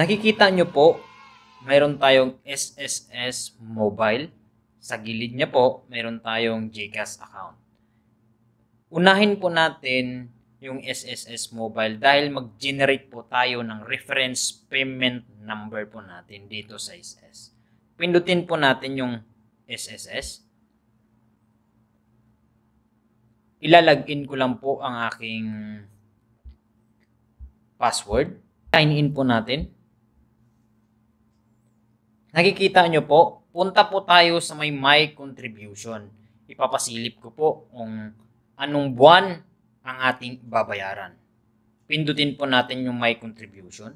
Nakikita nyo po, mayroon tayong SSS Mobile. Sa gilid niya po, mayroon tayong Gcash account. Unahin po natin yung SSS Mobile dahil mag-generate po tayo ng reference payment number po natin dito sa SS. Pindutin po natin yung SSS. Ilalagin ko lang po ang aking password. Sign in po natin. Nakikita nyo po, punta po tayo sa may my contribution. Ipapasilip ko po kung anong buwan ang ating babayaran. Pindutin po natin yung my contribution.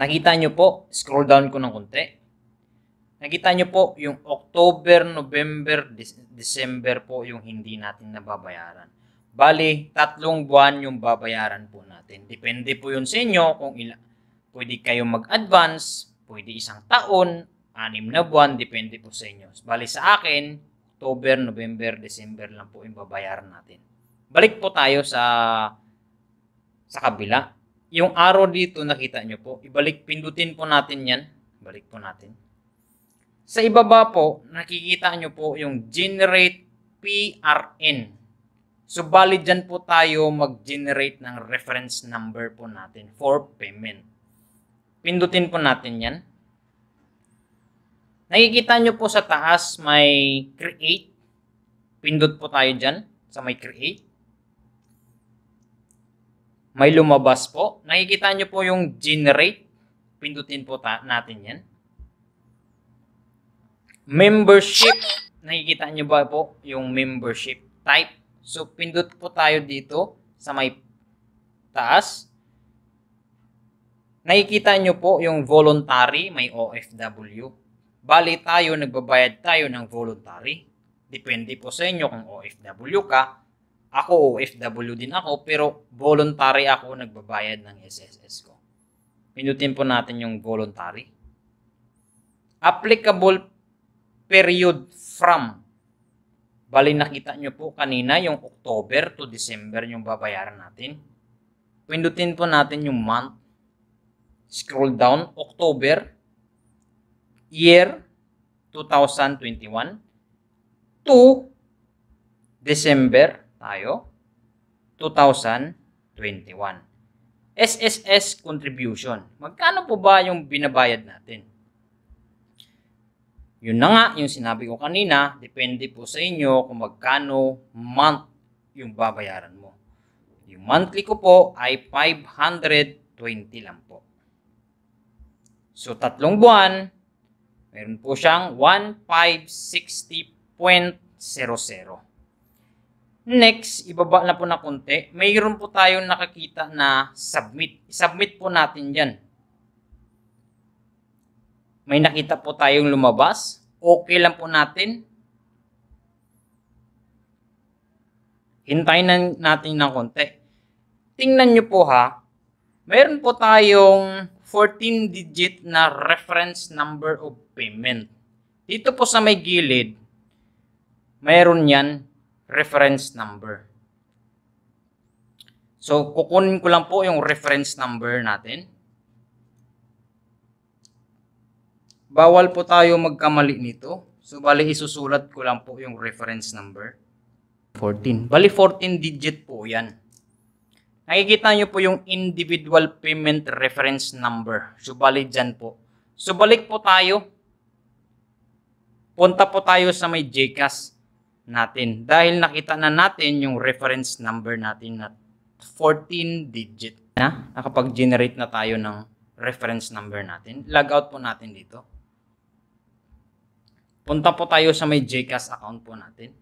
Nakita nyo po, scroll down ko ng konti. Nakita nyo po yung October, November, December po yung hindi natin nababayaran. Bali, tatlong buwan yung babayaran po natin. Depende po yun sa inyo kung ilan Pwede kayo mag-advance, pwede isang taon, anim na buwan, depende po sa inyo. Bali sa akin, October, November, December lang po yung babayaran natin. Balik po tayo sa sa kabila. Yung arrow dito nakita nyo po, ibalik, pindutin po natin yan. Balik po natin. Sa ibaba po, nakikita nyo po yung generate PRN. So, bali dyan po tayo mag-generate ng reference number po natin for payment. Pindutin po natin yan. Nakikita nyo po sa taas may create. Pindot po tayo dyan sa may create. May lumabas po. Nakikita nyo po yung generate. Pindutin po natin yan. Membership. Nakikita nyo ba po yung membership type? So, pindot po tayo dito sa may taas. Nakikita nyo po yung voluntary, may OFW. Bali tayo, nagbabayad tayo ng voluntary. Depende po sa inyo kung OFW ka. Ako OFW din ako, pero voluntary ako nagbabayad ng SSS ko. Pinutin po natin yung voluntary. Applicable period from. Bali nakita nyo po kanina yung October to December yung babayaran natin. Pindutin po natin yung month Scroll down, October, year 2021 to December tayo, 2021. SSS contribution. Magkano po ba yung binabayad natin? Yun na nga, yung sinabi ko kanina, depende po sa inyo kung magkano month yung babayaran mo. Yung monthly ko po ay 520 lang po. So, tatlong buwan, meron po siyang 1560.00. Next, ibaba na po na konti. Mayroon po tayong nakakita na submit. Submit po natin yan. May nakita po tayong lumabas. Okay lang po natin. Hintayin natin ng konti. Tingnan nyo po ha. Mayroon po tayong 14-digit na reference number of payment. Dito po sa may gilid, mayroon yan reference number. So, kukunin ko lang po yung reference number natin. Bawal po tayo magkamali nito. So, bali isusulat ko lang po yung reference number. 14. Bali 14 digit po yan. Nakikita nyo po yung individual payment reference number. Subalik dyan po. Subalik po tayo. Punta po tayo sa may JCAS natin. Dahil nakita na natin yung reference number natin na 14 digit na. Nakapag-generate na tayo ng reference number natin. Log out po natin dito. Punta po tayo sa may JCAS account po natin.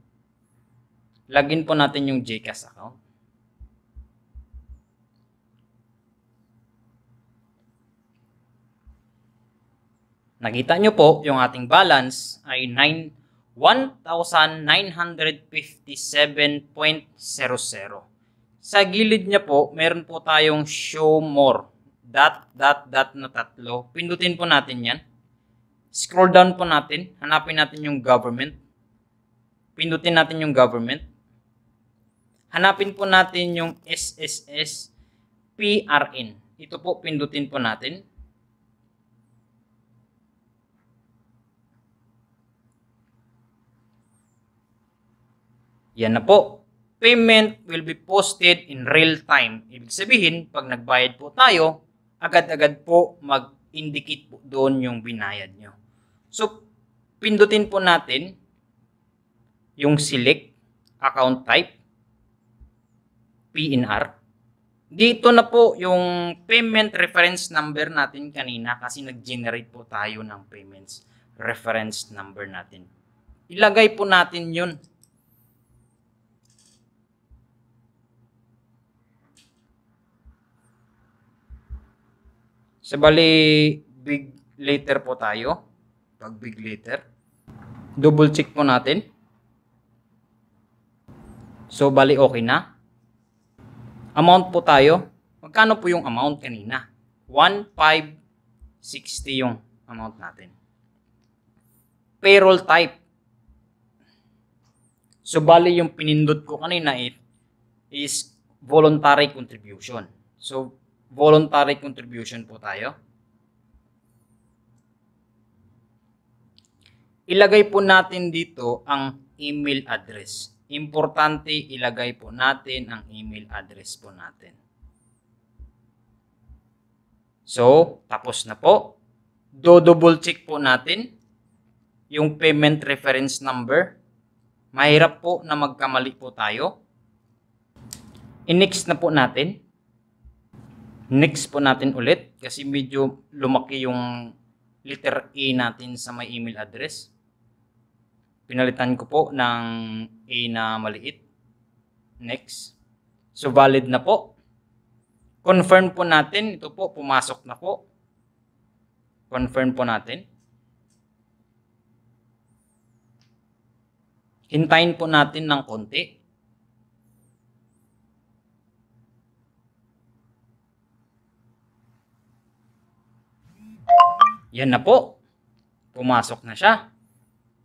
Login po natin yung JCAS account. Nakita nyo po, yung ating balance ay 1,957.00. Sa gilid niya po, meron po tayong show more. Dot, dot, dot na tatlo. Pindutin po natin yan. Scroll down po natin. Hanapin natin yung government. Pindutin natin yung government. Hanapin po natin yung SSS PRN. Ito po, pindutin po natin. Yan na po. Payment will be posted in real time. Ibig sabihin, pag nagbayad po tayo, agad-agad po mag-indicate po doon yung binayad nyo. So, pindutin po natin yung select account type PNR. Dito na po yung payment reference number natin kanina kasi nag-generate po tayo ng payments reference number natin. Ilagay po natin yun So, bali, big later po tayo. Pag big letter. Double check po natin. So, bali, okay na. Amount po tayo. Magkano po yung amount kanina? 1,560 yung amount natin. Payroll type. So, bali yung pinindot ko kanina it is voluntary contribution. So, voluntary contribution po tayo. Ilagay po natin dito ang email address. Importante ilagay po natin ang email address po natin. So, tapos na po. Do-double check po natin yung payment reference number. Mahirap po na magkamali po tayo. I-next na po natin next po natin ulit kasi medyo lumaki yung letter A natin sa may email address. Pinalitan ko po ng A na maliit. Next. So valid na po. Confirm po natin. Ito po, pumasok na po. Confirm po natin. Hintayin po natin ng konti. Yan na po. Pumasok na siya.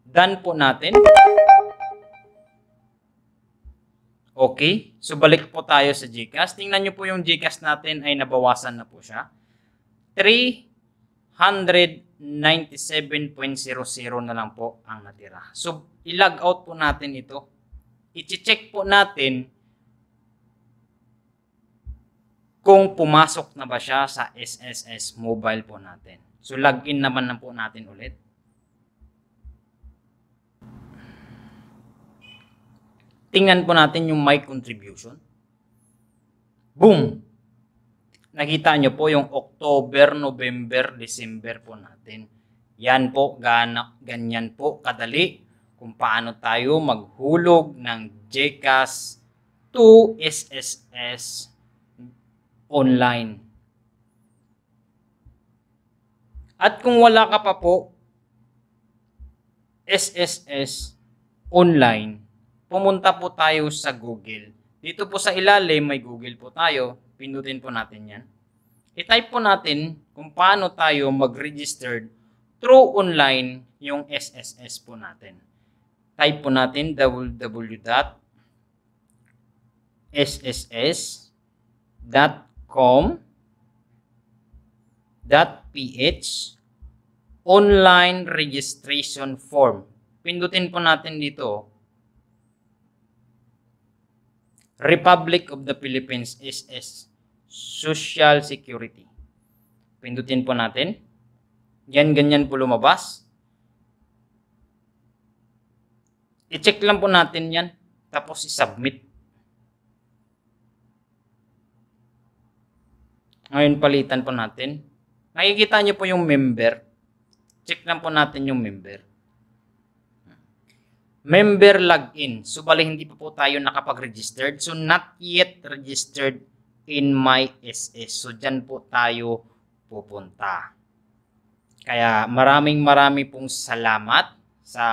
Done po natin. Okay. So, balik po tayo sa Gcash. Tingnan nyo po yung Gcash natin ay nabawasan na po siya. 397.00 na lang po ang natira. So, ilag out po natin ito. I-check po natin kung pumasok na ba siya sa SSS mobile po natin. So log in naman na po natin ulit. Tingnan po natin yung my contribution. Boom! Nakita nyo po yung October, November, December po natin. Yan po, gana, ganyan po kadali kung paano tayo maghulog ng JCAS to SSS online. At kung wala ka pa po, SSS online, pumunta po tayo sa Google. Dito po sa ilalim, may Google po tayo. Pindutin po natin yan. I-type po natin kung paano tayo mag-registered through online yung SSS po natin. Type po natin www.sss.com www.ph online registration form. Pindutin po natin dito. Republic of the Philippines SS Social Security. Pindutin po natin. Yan, ganyan po lumabas. I-check lang po natin yan. Tapos i-submit. Ngayon, palitan po natin. Makikita nyo po yung member. Check lang po natin yung member. Member login. So, bali hindi pa po tayo nakapag-registered. So, not yet registered in my SS. So, dyan po tayo pupunta. Kaya maraming maraming pong salamat sa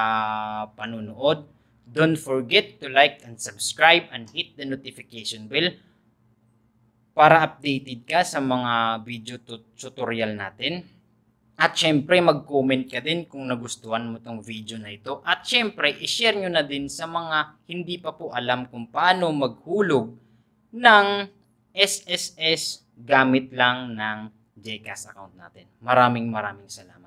panunood. Don't forget to like and subscribe and hit the notification bell para updated ka sa mga video tutorial natin. At syempre, mag-comment ka din kung nagustuhan mo tong video na ito. At syempre, i-share nyo na din sa mga hindi pa po alam kung paano maghulog ng SSS gamit lang ng Jcast account natin. Maraming maraming salamat.